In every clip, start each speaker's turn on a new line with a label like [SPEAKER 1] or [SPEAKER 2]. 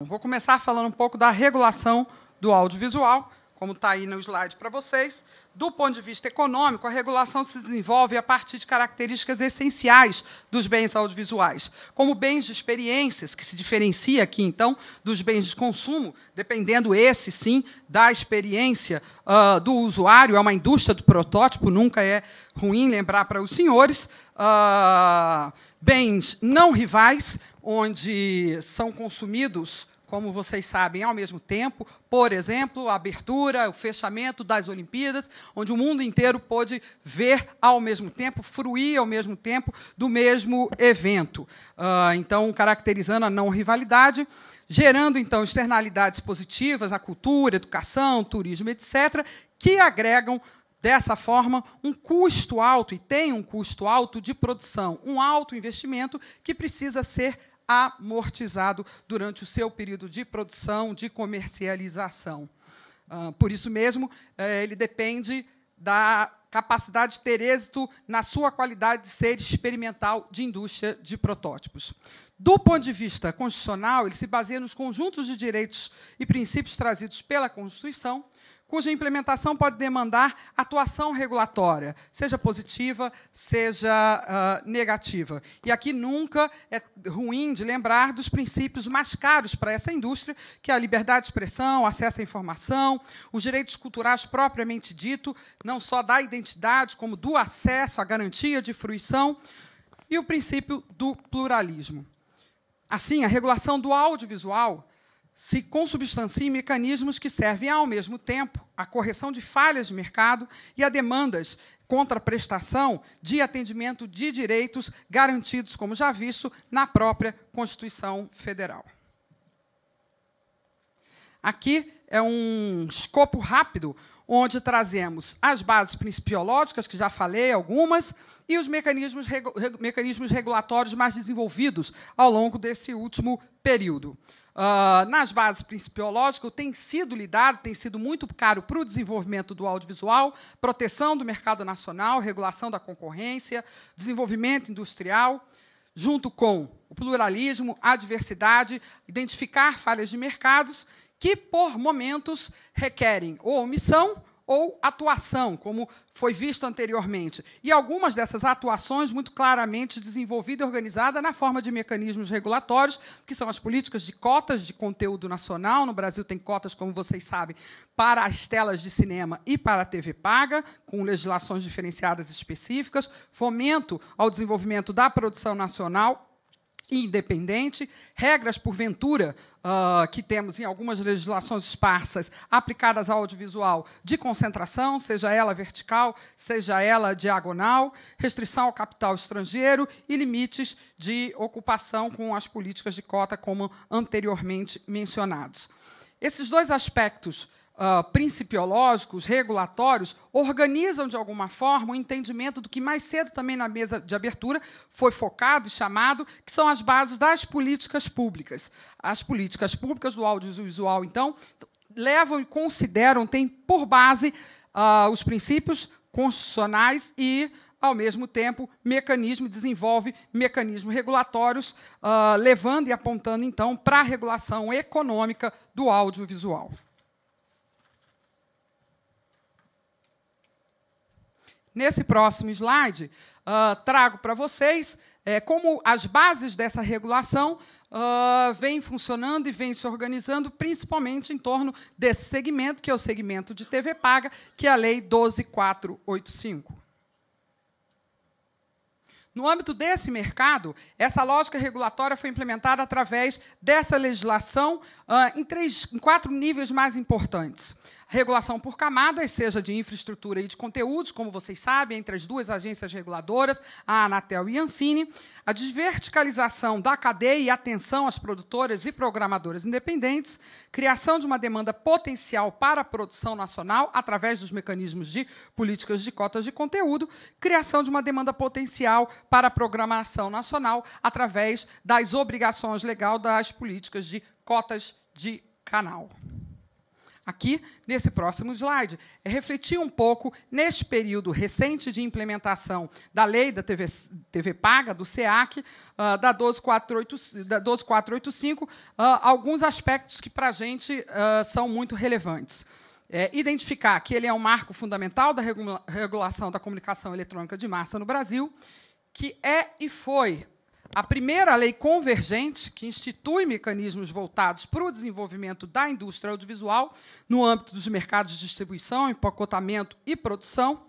[SPEAKER 1] Vou começar falando um pouco da regulação do audiovisual, como está aí no slide para vocês. Do ponto de vista econômico, a regulação se desenvolve a partir de características essenciais dos bens audiovisuais, como bens de experiências, que se diferencia aqui, então, dos bens de consumo, dependendo esse, sim, da experiência uh, do usuário. É uma indústria do protótipo, nunca é ruim lembrar para os senhores. Uh, bens não rivais, onde são consumidos como vocês sabem, ao mesmo tempo, por exemplo, a abertura, o fechamento das Olimpíadas, onde o mundo inteiro pôde ver ao mesmo tempo, fruir ao mesmo tempo do mesmo evento. Ah, então, caracterizando a não rivalidade, gerando então externalidades positivas à cultura, educação, turismo, etc., que agregam dessa forma um custo alto e tem um custo alto de produção, um alto investimento que precisa ser amortizado durante o seu período de produção, de comercialização. Ah, por isso mesmo, eh, ele depende da capacidade de ter êxito na sua qualidade de ser experimental de indústria de protótipos. Do ponto de vista constitucional, ele se baseia nos conjuntos de direitos e princípios trazidos pela Constituição, cuja implementação pode demandar atuação regulatória, seja positiva, seja uh, negativa. E aqui nunca é ruim de lembrar dos princípios mais caros para essa indústria, que é a liberdade de expressão, acesso à informação, os direitos culturais propriamente dito, não só da identidade, como do acesso à garantia de fruição, e o princípio do pluralismo. Assim, a regulação do audiovisual se consubstanciem mecanismos que servem ao mesmo tempo à correção de falhas de mercado e a demandas contra a prestação de atendimento de direitos garantidos, como já visto, na própria Constituição Federal. Aqui é um escopo rápido, onde trazemos as bases principiológicas, que já falei algumas, e os mecanismos, regu mecanismos regulatórios mais desenvolvidos ao longo desse último período uh, nas bases principiológicas tem sido lidado, tem sido muito caro para o desenvolvimento do audiovisual, proteção do mercado nacional, regulação da concorrência, desenvolvimento industrial, junto com o pluralismo, a diversidade, identificar falhas de mercados que, por momentos, requerem ou omissão ou atuação, como foi visto anteriormente. E algumas dessas atuações muito claramente desenvolvida e organizada na forma de mecanismos regulatórios, que são as políticas de cotas de conteúdo nacional. No Brasil tem cotas, como vocês sabem, para as telas de cinema e para a TV paga, com legislações diferenciadas específicas, fomento ao desenvolvimento da produção nacional independente, regras, porventura, uh, que temos em algumas legislações esparsas aplicadas ao audiovisual de concentração, seja ela vertical, seja ela diagonal, restrição ao capital estrangeiro e limites de ocupação com as políticas de cota, como anteriormente mencionados. Esses dois aspectos uh, principiológicos, regulatórios, organizam de alguma forma o entendimento do que mais cedo também na mesa de abertura foi focado e chamado, que são as bases das políticas públicas. As políticas públicas do audiovisual, então, levam e consideram, têm por base uh, os princípios constitucionais e ao mesmo tempo, mecanismo desenvolve mecanismos regulatórios, uh, levando e apontando, então, para a regulação econômica do audiovisual. Nesse próximo slide, uh, trago para vocês é, como as bases dessa regulação uh, vêm funcionando e vêm se organizando, principalmente em torno desse segmento, que é o segmento de TV paga, que é a Lei 12485. No âmbito desse mercado, essa lógica regulatória foi implementada através dessa legislação uh, em, três, em quatro níveis mais importantes regulação por camadas, seja de infraestrutura e de conteúdos, como vocês sabem, entre as duas agências reguladoras, a Anatel e a Ancine, a desverticalização da cadeia e atenção às produtoras e programadoras independentes, criação de uma demanda potencial para a produção nacional através dos mecanismos de políticas de cotas de conteúdo, criação de uma demanda potencial para a programação nacional através das obrigações legais das políticas de cotas de canal aqui nesse próximo slide, é refletir um pouco neste período recente de implementação da lei da TV, TV paga, do SEAC, uh, da 12485, 12 uh, alguns aspectos que para a gente uh, são muito relevantes. É, identificar que ele é um marco fundamental da regulação da comunicação eletrônica de massa no Brasil, que é e foi a primeira lei convergente, que institui mecanismos voltados para o desenvolvimento da indústria audiovisual no âmbito dos mercados de distribuição, empacotamento e produção.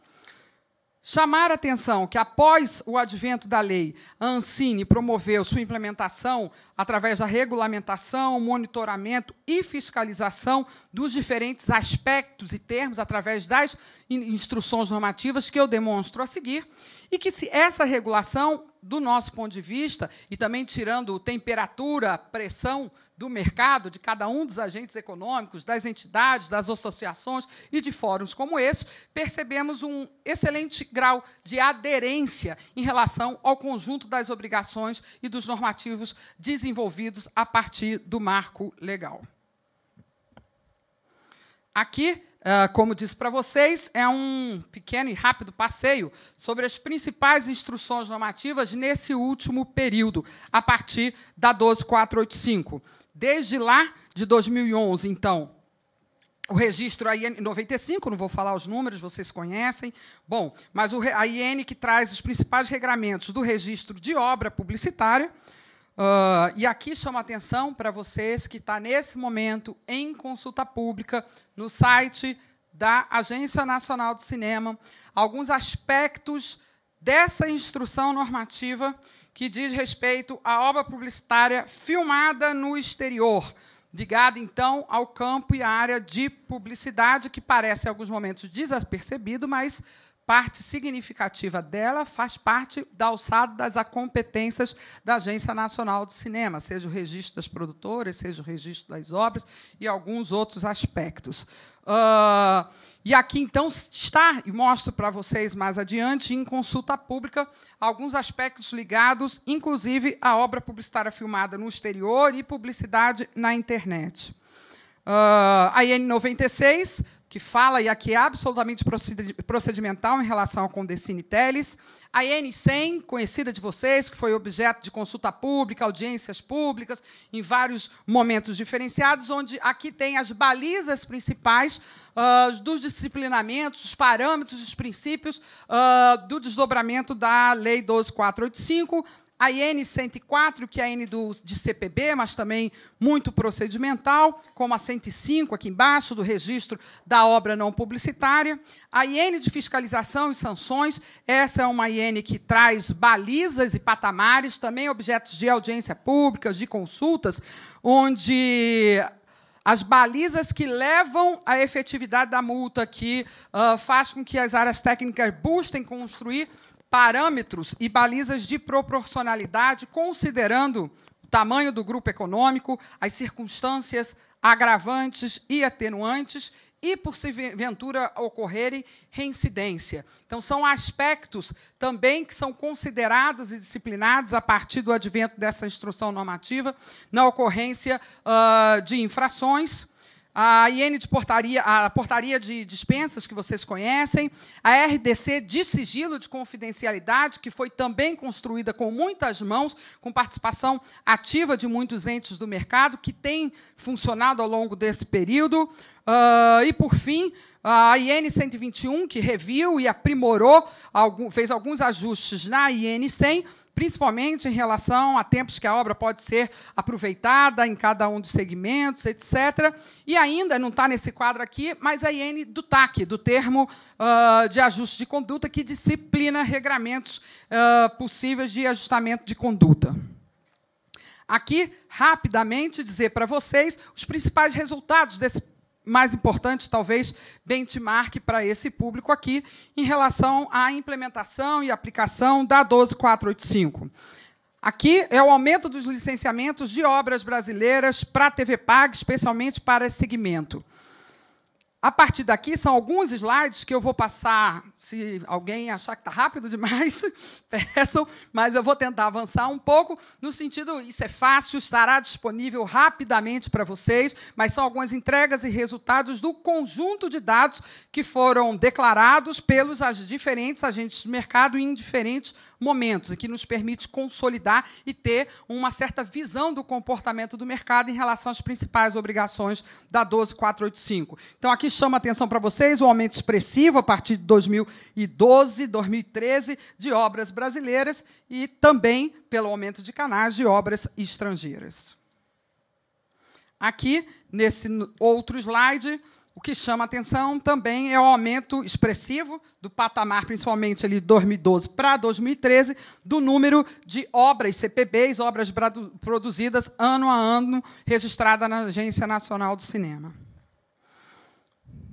[SPEAKER 1] Chamar a atenção que, após o advento da lei, a Ancine promoveu sua implementação através da regulamentação, monitoramento e fiscalização dos diferentes aspectos e termos, através das instruções normativas que eu demonstro a seguir, e que se essa regulação do nosso ponto de vista, e também tirando temperatura, pressão do mercado, de cada um dos agentes econômicos, das entidades, das associações e de fóruns como esse, percebemos um excelente grau de aderência em relação ao conjunto das obrigações e dos normativos desenvolvidos a partir do marco legal. Aqui ah, como disse para vocês, é um pequeno e rápido passeio sobre as principais instruções normativas nesse último período, a partir da 12485. Desde lá, de 2011, então, o registro é IN 95, não vou falar os números, vocês conhecem. Bom, mas a IN que traz os principais regramentos do registro de obra publicitária, Uh, e aqui chama atenção para vocês que está nesse momento em consulta pública no site da Agência Nacional de Cinema alguns aspectos dessa instrução normativa que diz respeito à obra publicitária filmada no exterior, ligada então ao campo e à área de publicidade, que parece em alguns momentos desapercebido, mas parte significativa dela faz parte da alçada das competências da Agência Nacional do Cinema, seja o registro das produtoras, seja o registro das obras e alguns outros aspectos. Uh, e aqui, então, está, e mostro para vocês mais adiante, em consulta pública, alguns aspectos ligados, inclusive, à obra publicitária filmada no exterior e publicidade na internet. Uh, a IN 96 que fala, e aqui é absolutamente procedimental em relação ao Condecine Teles, a N100, conhecida de vocês, que foi objeto de consulta pública, audiências públicas, em vários momentos diferenciados, onde aqui tem as balizas principais uh, dos disciplinamentos, os parâmetros, os princípios uh, do desdobramento da Lei 12485, a IN 104, que é a IN do, de CPB, mas também muito procedimental, como a 105, aqui embaixo, do registro da obra não publicitária. A IN de fiscalização e sanções, essa é uma IN que traz balizas e patamares, também objetos de audiência pública, de consultas, onde as balizas que levam à efetividade da multa, que uh, faz com que as áreas técnicas busquem construir parâmetros e balizas de proporcionalidade, considerando o tamanho do grupo econômico, as circunstâncias agravantes e atenuantes e, por se ventura ocorrerem, reincidência. Então, são aspectos também que são considerados e disciplinados a partir do advento dessa instrução normativa na ocorrência uh, de infrações a IN de portaria, a portaria de dispensas que vocês conhecem, a RDC de sigilo de confidencialidade, que foi também construída com muitas mãos, com participação ativa de muitos entes do mercado, que tem funcionado ao longo desse período. Uh, e, por fim, a IN 121, que reviu e aprimorou, fez alguns ajustes na IN 100, principalmente em relação a tempos que a obra pode ser aproveitada em cada um dos segmentos, etc. E ainda não está nesse quadro aqui, mas a IN do TAC, do termo uh, de ajuste de conduta, que disciplina regramentos uh, possíveis de ajustamento de conduta aqui rapidamente dizer para vocês os principais resultados desse mais importante, talvez, benchmark para esse público aqui, em relação à implementação e aplicação da 12485. Aqui é o aumento dos licenciamentos de obras brasileiras para a TV Paga, especialmente para esse segmento. A partir daqui, são alguns slides que eu vou passar. Se alguém achar que está rápido demais, peçam, mas eu vou tentar avançar um pouco, no sentido, isso é fácil, estará disponível rapidamente para vocês, mas são algumas entregas e resultados do conjunto de dados que foram declarados pelos diferentes agentes de mercado em diferentes momentos e que nos permite consolidar e ter uma certa visão do comportamento do mercado em relação às principais obrigações da 12485. Então, aqui chama atenção para vocês o aumento expressivo a partir de 2012, 2013 de obras brasileiras e também pelo aumento de canais de obras estrangeiras. Aqui, nesse outro slide, o que chama atenção também é o aumento expressivo do patamar, principalmente ali de 2012 para 2013, do número de obras CPBs, obras produzidas ano a ano, registrada na Agência Nacional do Cinema.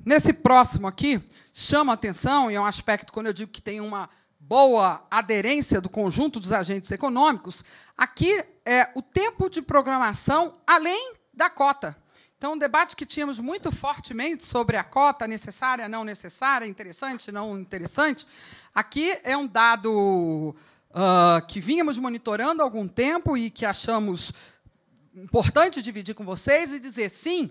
[SPEAKER 1] Nesse próximo aqui, chama atenção, e é um aspecto, quando eu digo que tem uma boa aderência do conjunto dos agentes econômicos, aqui é o tempo de programação além da cota. Então, um debate que tínhamos muito fortemente sobre a cota necessária, não necessária, interessante, não interessante, aqui é um dado uh, que vínhamos monitorando há algum tempo e que achamos importante dividir com vocês e dizer sim.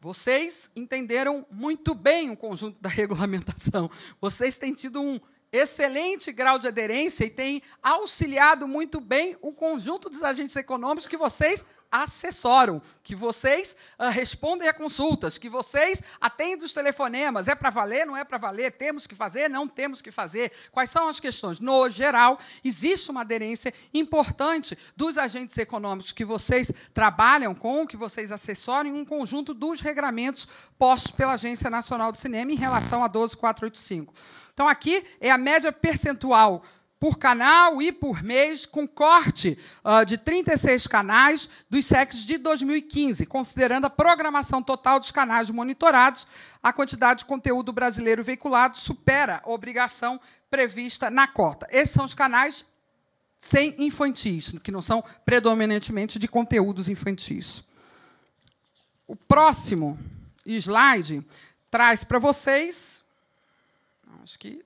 [SPEAKER 1] Vocês entenderam muito bem o conjunto da regulamentação. Vocês têm tido um excelente grau de aderência e têm auxiliado muito bem o conjunto dos agentes econômicos que vocês assessoram, que vocês uh, respondem a consultas, que vocês atendem os telefonemas. É para valer, não é para valer? Temos que fazer, não temos que fazer? Quais são as questões? No geral, existe uma aderência importante dos agentes econômicos que vocês trabalham com, que vocês assessoram em um conjunto dos regramentos postos pela Agência Nacional do Cinema em relação a 12485. Então, aqui é a média percentual por canal e por mês, com corte uh, de 36 canais dos SECs de 2015, considerando a programação total dos canais monitorados, a quantidade de conteúdo brasileiro veiculado supera a obrigação prevista na cota. Esses são os canais sem infantis, que não são predominantemente de conteúdos infantis. O próximo slide traz para vocês. Acho que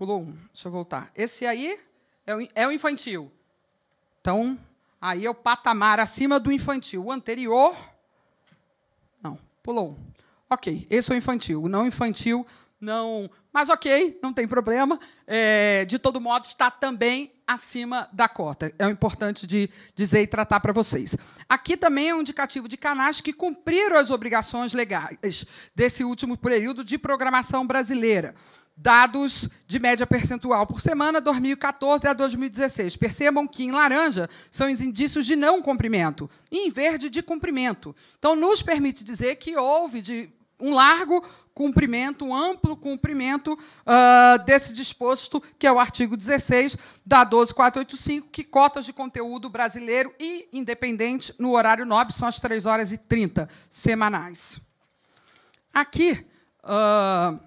[SPEAKER 1] Pulou um, deixa eu voltar. Esse aí é o, é o infantil. Então, aí é o patamar acima do infantil. O anterior. Não, pulou um. Ok, esse é o infantil. O não infantil, não. Mas ok, não tem problema. É, de todo modo, está também acima da cota. É o importante de dizer e tratar para vocês. Aqui também é um indicativo de canais que cumpriram as obrigações legais desse último período de programação brasileira dados de média percentual por semana 2014 a 2016. Percebam que em laranja são os indícios de não cumprimento e em verde de cumprimento. Então nos permite dizer que houve de um largo cumprimento, um amplo cumprimento uh, desse disposto, que é o artigo 16 da 12485, que cotas de conteúdo brasileiro e independente no horário nobre são as 3 horas e 30 semanais. Aqui, uh,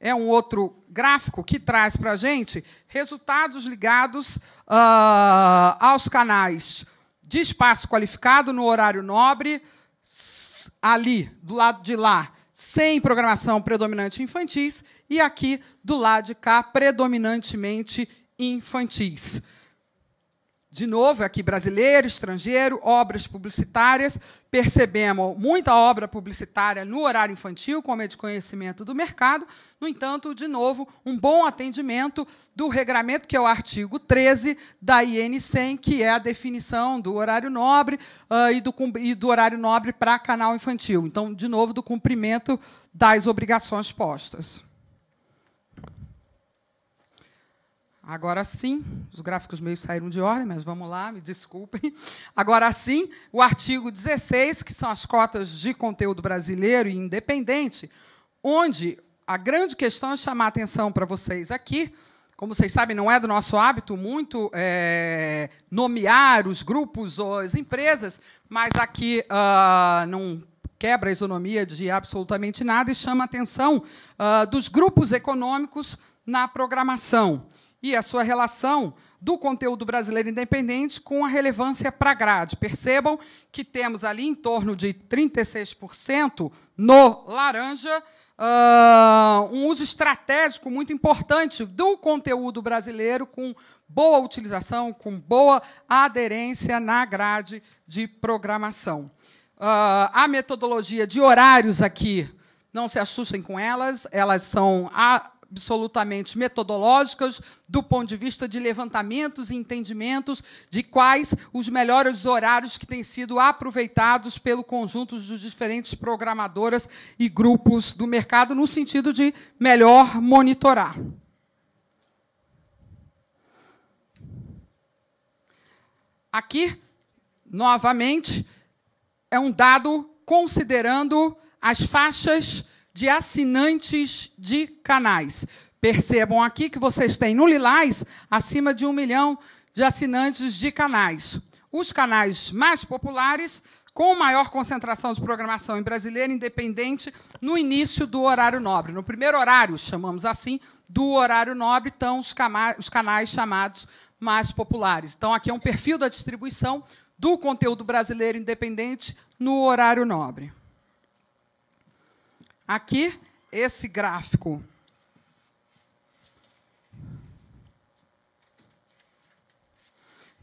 [SPEAKER 1] é um outro gráfico que traz para a gente resultados ligados uh, aos canais de espaço qualificado no horário nobre, ali, do lado de lá, sem programação predominante infantis, e aqui, do lado de cá, predominantemente infantis de novo, é aqui brasileiro, estrangeiro, obras publicitárias. Percebemos muita obra publicitária no horário infantil, como é de conhecimento do mercado. No entanto, de novo, um bom atendimento do regramento, que é o artigo 13 da IN100, que é a definição do horário nobre uh, e, do, e do horário nobre para canal infantil. Então, de novo, do cumprimento das obrigações postas. Agora sim, os gráficos meio saíram de ordem, mas vamos lá, me desculpem. Agora sim, o artigo 16, que são as cotas de conteúdo brasileiro e independente, onde a grande questão é chamar a atenção para vocês aqui. Como vocês sabem, não é do nosso hábito muito é, nomear os grupos ou as empresas, mas aqui uh, não quebra a isonomia de absolutamente nada e chama a atenção uh, dos grupos econômicos na programação e a sua relação do conteúdo brasileiro independente com a relevância para a grade. Percebam que temos ali em torno de 36% no laranja, Uh, um uso estratégico muito importante do conteúdo brasileiro, com boa utilização, com boa aderência na grade de programação. Uh, a metodologia de horários aqui, não se assustem com elas, elas são a, absolutamente metodológicas, do ponto de vista de levantamentos e entendimentos de quais os melhores horários que têm sido aproveitados pelo conjunto dos diferentes programadoras e grupos do mercado, no sentido de melhor monitorar. Aqui, novamente, é um dado considerando as faixas de assinantes de canais. Percebam aqui que vocês têm no Lilás acima de um milhão de assinantes de canais. Os canais mais populares, com maior concentração de programação em brasileiro independente, no início do horário nobre. No primeiro horário, chamamos assim, do horário nobre, estão os, os canais chamados mais populares. Então, aqui é um perfil da distribuição do conteúdo brasileiro independente no horário nobre aqui esse gráfico.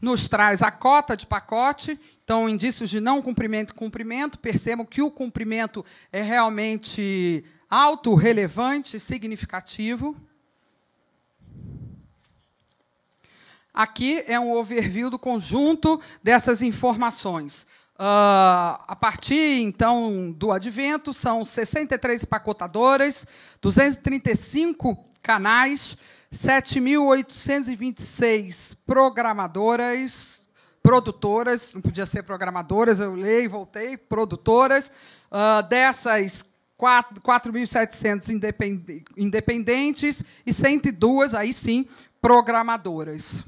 [SPEAKER 1] Nos traz a cota de pacote, então indícios de não cumprimento e cumprimento. Percebam que o cumprimento é realmente alto, relevante, significativo. Aqui é um overview do conjunto dessas informações. Uh, a partir então do advento, são 63 pacotadoras, 235 canais, 7.826 programadoras, produtoras, não podia ser programadoras, eu leio e voltei, produtoras, uh, dessas 4.700 independentes, independentes e 102, aí sim, programadoras.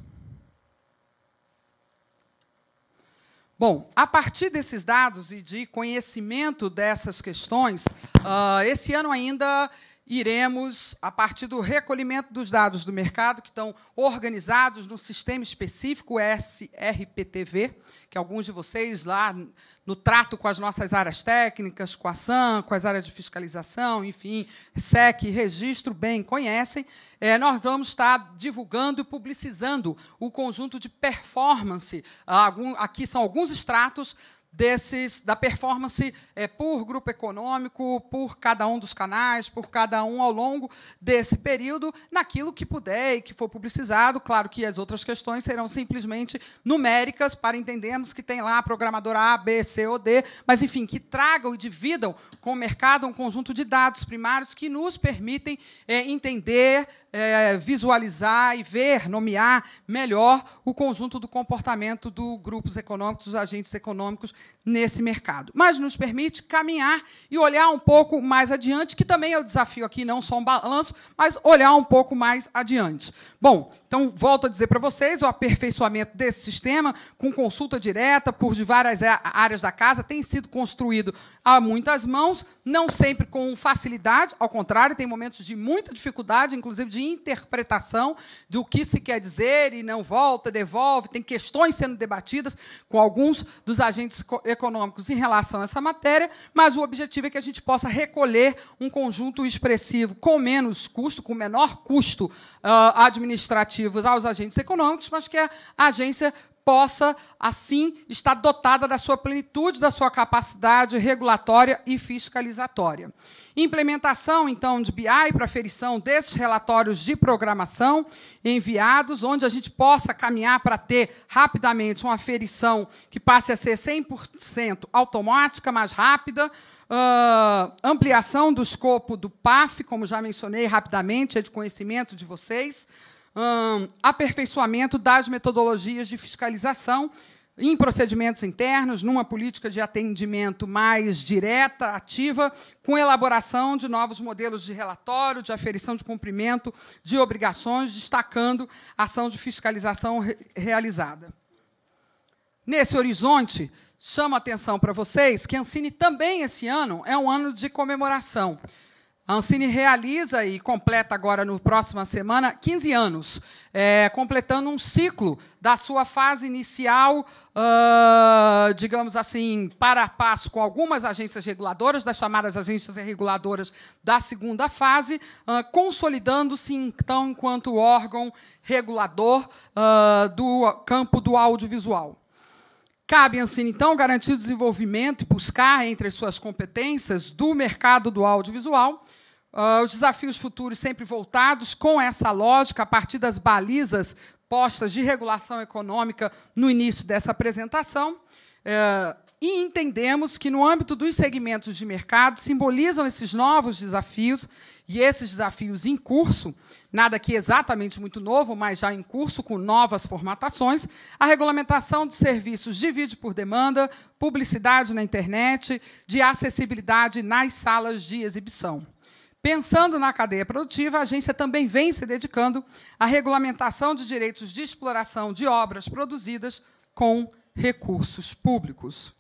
[SPEAKER 1] Bom, a partir desses dados e de conhecimento dessas questões, uh, esse ano ainda iremos, a partir do recolhimento dos dados do mercado, que estão organizados no sistema específico, SRPTV, que alguns de vocês lá no trato com as nossas áreas técnicas, com a SAM, com as áreas de fiscalização, enfim, SEC, registro, bem conhecem, é, nós vamos estar divulgando e publicizando o conjunto de performance. Algum, aqui são alguns extratos desses da performance é, por grupo econômico, por cada um dos canais, por cada um ao longo desse período, naquilo que puder e que for publicizado. Claro que as outras questões serão simplesmente numéricas para entendermos que tem lá programador A, B, C ou D, mas enfim, que tragam e dividam com o mercado um conjunto de dados primários que nos permitem é, entender é, visualizar e ver, nomear melhor o conjunto do comportamento dos grupos econômicos, dos agentes econômicos nesse mercado. Mas nos permite caminhar e olhar um pouco mais adiante, que também é o desafio aqui, não só um balanço, mas olhar um pouco mais adiante. Bom, então volto a dizer para vocês o aperfeiçoamento desse sistema com consulta direta por de várias áreas da casa tem sido construído a muitas mãos, não sempre com facilidade, ao contrário, tem momentos de muita dificuldade, inclusive de interpretação do que se quer dizer e não volta, devolve. Tem questões sendo debatidas com alguns dos agentes econômicos em relação a essa matéria, mas o objetivo é que a gente possa recolher um conjunto expressivo com menos custo, com menor custo uh, administrativo aos agentes econômicos, mas que a agência possa, assim, estar dotada da sua plenitude, da sua capacidade regulatória e fiscalizatória. Implementação, então, de BI para aferição desses relatórios de programação enviados, onde a gente possa caminhar para ter rapidamente uma aferição que passe a ser 100% automática, mais rápida, Uh, ampliação do escopo do PAF, como já mencionei rapidamente, é de conhecimento de vocês um, aperfeiçoamento das metodologias de fiscalização em procedimentos internos, numa política de atendimento mais direta, ativa, com elaboração de novos modelos de relatório, de aferição de cumprimento de obrigações, destacando a ação de fiscalização re realizada. Nesse horizonte, chamo a atenção para vocês que a Ancine também, esse ano, é um ano de comemoração. A Ancine realiza e completa agora, no próxima semana, 15 anos, é, completando um ciclo da sua fase inicial, uh, digamos assim, para a passo com algumas agências reguladoras, das chamadas agências reguladoras da segunda fase, uh, consolidando-se, então, enquanto órgão regulador uh, do campo do audiovisual. Cabe assim, então, garantir o desenvolvimento e buscar, entre as suas competências, do mercado do audiovisual, uh, os desafios futuros sempre voltados com essa lógica, a partir das balizas postas de regulação econômica no início dessa apresentação. Uh, e entendemos que, no âmbito dos segmentos de mercado, simbolizam esses novos desafios e esses desafios em curso, nada que exatamente muito novo, mas já em curso, com novas formatações, a regulamentação de serviços de vídeo por demanda, publicidade na internet, de acessibilidade nas salas de exibição. Pensando na cadeia produtiva, a agência também vem se dedicando à regulamentação de direitos de exploração de obras produzidas com recursos públicos.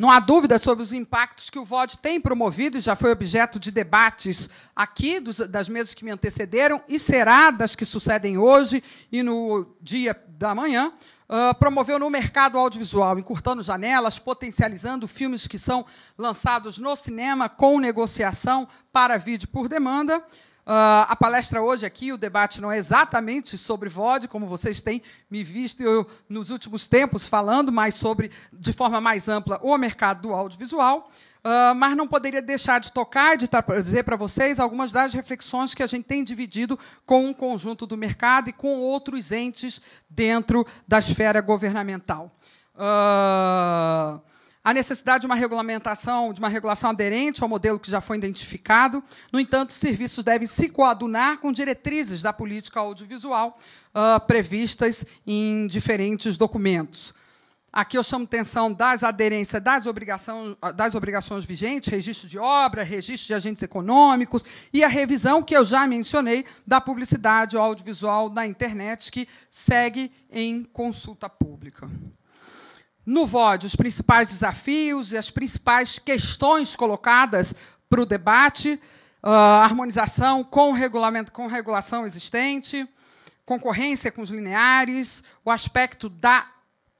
[SPEAKER 1] Não há dúvida sobre os impactos que o VOD tem promovido, e já foi objeto de debates aqui, dos, das mesas que me antecederam, e será das que sucedem hoje e no dia da manhã, Uh, promoveu no mercado audiovisual, encurtando janelas, potencializando filmes que são lançados no cinema com negociação para vídeo por demanda. Uh, a palestra hoje aqui, o debate não é exatamente sobre VOD, como vocês têm me visto eu, nos últimos tempos falando, mas sobre, de forma mais ampla, o mercado do audiovisual. Uh, mas não poderia deixar de tocar, de dizer para vocês algumas das reflexões que a gente tem dividido com um conjunto do mercado e com outros entes dentro da esfera governamental. Uh, a necessidade de uma regulamentação, de uma regulação aderente ao modelo que já foi identificado. No entanto, os serviços devem se coadunar com diretrizes da política audiovisual uh, previstas em diferentes documentos. Aqui eu chamo atenção das aderências das, ah, das obrigações vigentes, registro de obra, registro de agentes econômicos e a revisão que eu já mencionei da publicidade audiovisual na internet, que segue em consulta pública no VOD os principais desafios e as principais questões colocadas para o debate, uh, harmonização com, regulamento, com regulação existente, concorrência com os lineares, o aspecto da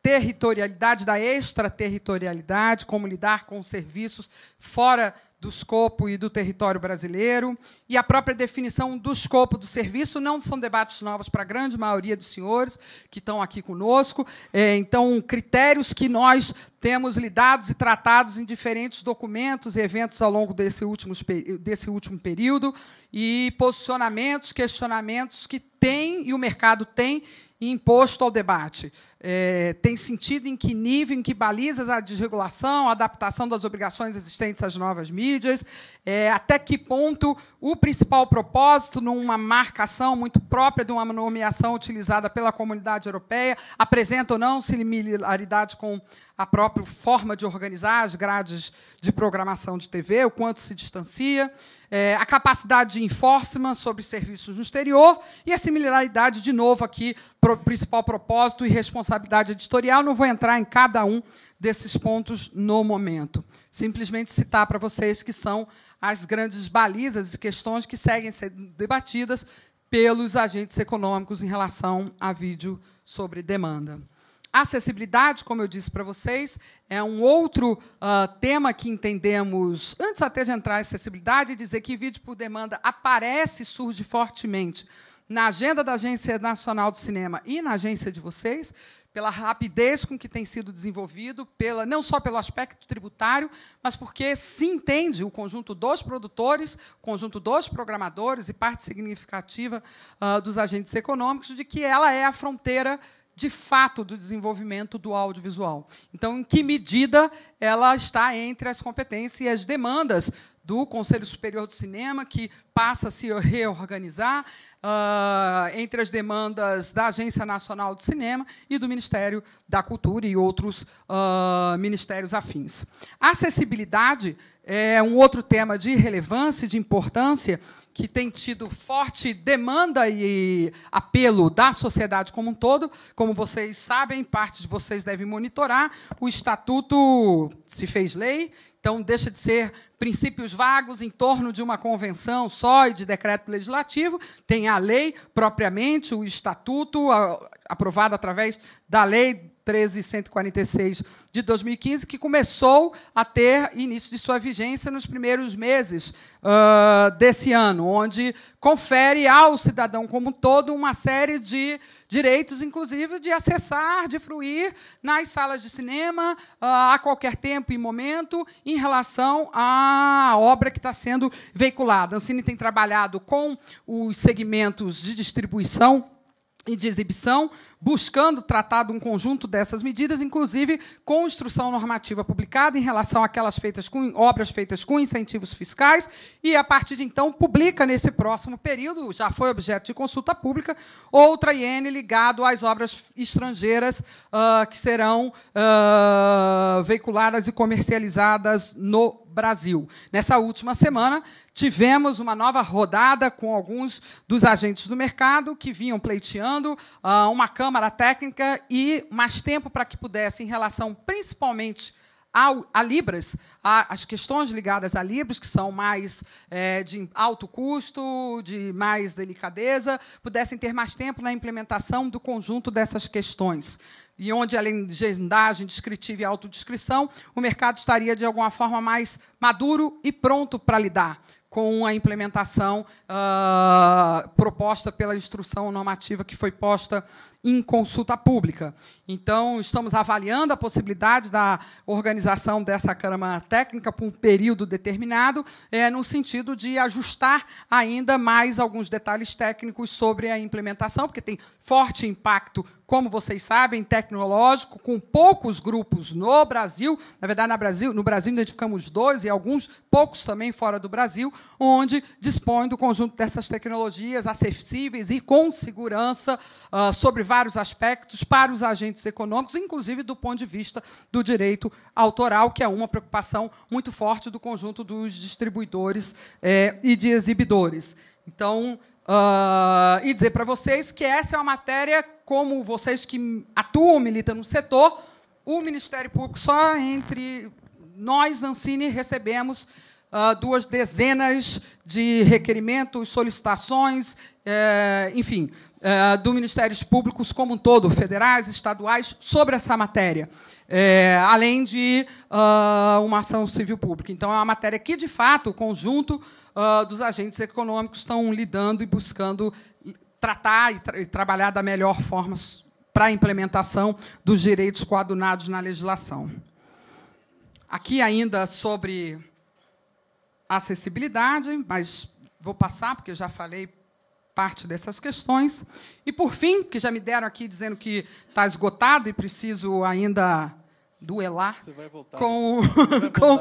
[SPEAKER 1] territorialidade, da extraterritorialidade, como lidar com serviços fora do escopo e do território brasileiro, e a própria definição do escopo do serviço não são debates novos para a grande maioria dos senhores que estão aqui conosco. É, então, critérios que nós temos lidados e tratados em diferentes documentos e eventos ao longo desse último, desse último período, e posicionamentos, questionamentos que tem e o mercado tem imposto ao debate é, tem sentido em que nível, em que balizas a desregulação, a adaptação das obrigações existentes às novas mídias, é, até que ponto o principal propósito, numa marcação muito própria de uma nomeação utilizada pela comunidade europeia, apresenta ou não similaridade com a própria forma de organizar as grades de programação de TV, o quanto se distancia, é, a capacidade de enforcement sobre serviços no exterior e a similaridade, de novo, aqui, pro, principal propósito e responsabilidade responsabilidade editorial, não vou entrar em cada um desses pontos no momento. Simplesmente citar para vocês que são as grandes balizas e questões que seguem sendo debatidas pelos agentes econômicos em relação a vídeo sobre demanda. Acessibilidade, como eu disse para vocês, é um outro uh, tema que entendemos, antes até de entrar em acessibilidade, dizer que vídeo por demanda aparece e surge fortemente na agenda da Agência Nacional do Cinema e na agência de vocês, pela rapidez com que tem sido desenvolvido, pela não só pelo aspecto tributário, mas porque se entende o conjunto dos produtores, o conjunto dos programadores e parte significativa uh, dos agentes econômicos de que ela é a fronteira de fato do desenvolvimento do audiovisual. Então, em que medida ela está entre as competências e as demandas do Conselho Superior do Cinema, que passa a se reorganizar uh, entre as demandas da Agência Nacional do Cinema e do Ministério da Cultura e outros uh, ministérios afins. Acessibilidade é um outro tema de relevância e de importância que tem tido forte demanda e apelo da sociedade como um todo. Como vocês sabem, parte de vocês deve monitorar o Estatuto se fez lei, então deixa de ser princípios vagos em torno de uma convenção só e de decreto legislativo, tem a lei propriamente, o estatuto aprovado através da lei 13146 de 2015, que começou a ter início de sua vigência nos primeiros meses uh, desse ano, onde confere ao cidadão como um todo uma série de direitos, inclusive de acessar, de fruir nas salas de cinema uh, a qualquer tempo e momento em relação à obra que está sendo veiculada. A Ancine tem trabalhado com os segmentos de distribuição e de exibição, buscando tratar de um conjunto dessas medidas, inclusive com instrução normativa publicada em relação àquelas feitas com obras feitas com incentivos fiscais, e a partir de então publica nesse próximo período, já foi objeto de consulta pública, outra IN ligado às obras estrangeiras uh, que serão uh, veiculadas e comercializadas no Brasil. Nessa última semana, tivemos uma nova rodada com alguns dos agentes do mercado que vinham pleiteando uh, uma Câmara Técnica e mais tempo para que pudesse, em relação principalmente a, a Libras, a, as questões ligadas a Libras, que são mais é, de alto custo, de mais delicadeza, pudessem ter mais tempo na implementação do conjunto dessas questões. E onde, além de legendagem, descritiva e autodescrição, o mercado estaria, de alguma forma, mais maduro e pronto para lidar com a implementação uh, proposta pela instrução normativa que foi posta em consulta pública. Então, estamos avaliando a possibilidade da organização dessa Câmara Técnica por um período determinado, é, no sentido de ajustar ainda mais alguns detalhes técnicos sobre a implementação, porque tem forte impacto como vocês sabem, tecnológico, com poucos grupos no Brasil. Na verdade, no Brasil, no Brasil identificamos dois e alguns poucos também fora do Brasil, onde dispõe do conjunto dessas tecnologias acessíveis e com segurança uh, sobre vários aspectos para os agentes econômicos, inclusive do ponto de vista do direito autoral, que é uma preocupação muito forte do conjunto dos distribuidores eh, e de exibidores. Então, uh, e dizer para vocês que essa é uma matéria, como vocês que atuam, militam no setor, o Ministério Público, só entre nós, Nancini, recebemos uh, duas dezenas de requerimentos, solicitações é, enfim, é, do Ministérios Públicos como um todo, federais, estaduais, sobre essa matéria, é, além de uh, uma ação civil pública. Então, é uma matéria que, de fato, o conjunto uh, dos agentes econômicos estão lidando e buscando tratar e, tra e trabalhar da melhor forma para a implementação dos direitos coadunados na legislação. Aqui ainda sobre acessibilidade, mas vou passar, porque já falei parte dessas questões. E, por fim, que já me deram aqui dizendo que está esgotado e preciso ainda duelar com, com,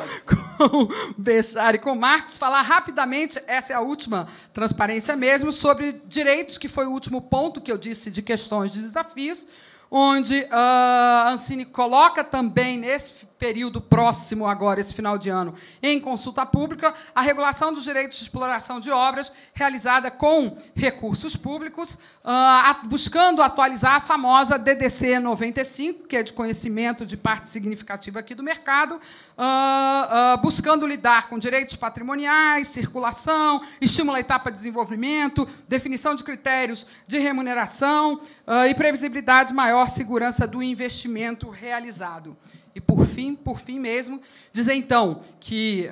[SPEAKER 1] com, e com Marx, falar rapidamente, essa é a última transparência mesmo, sobre direitos, que foi o último ponto que eu disse de questões de desafios, onde a ah, Ancine coloca também nesse período próximo agora, esse final de ano, em consulta pública, a regulação dos direitos de exploração de obras realizada com recursos públicos, ah, buscando atualizar a famosa DDC 95, que é de conhecimento de parte significativa aqui do mercado, ah, ah, buscando lidar com direitos patrimoniais, circulação, estímulo à etapa de desenvolvimento, definição de critérios de remuneração e previsibilidade maior segurança do investimento realizado. E por fim, por fim mesmo, dizer então que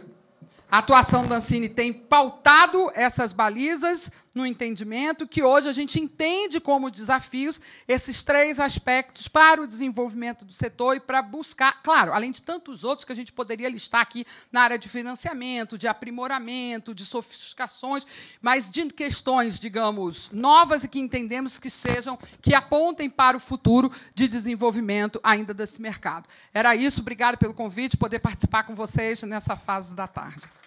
[SPEAKER 1] a atuação do Ancine tem pautado essas balizas no entendimento, que hoje a gente entende como desafios esses três aspectos para o desenvolvimento do setor e para buscar, claro, além de tantos outros que a gente poderia listar aqui na área de financiamento, de aprimoramento, de sofisticações, mas de questões, digamos, novas e que entendemos que sejam, que apontem para o futuro de desenvolvimento ainda desse mercado. Era isso, obrigado pelo convite, poder participar com vocês nessa fase da tarde.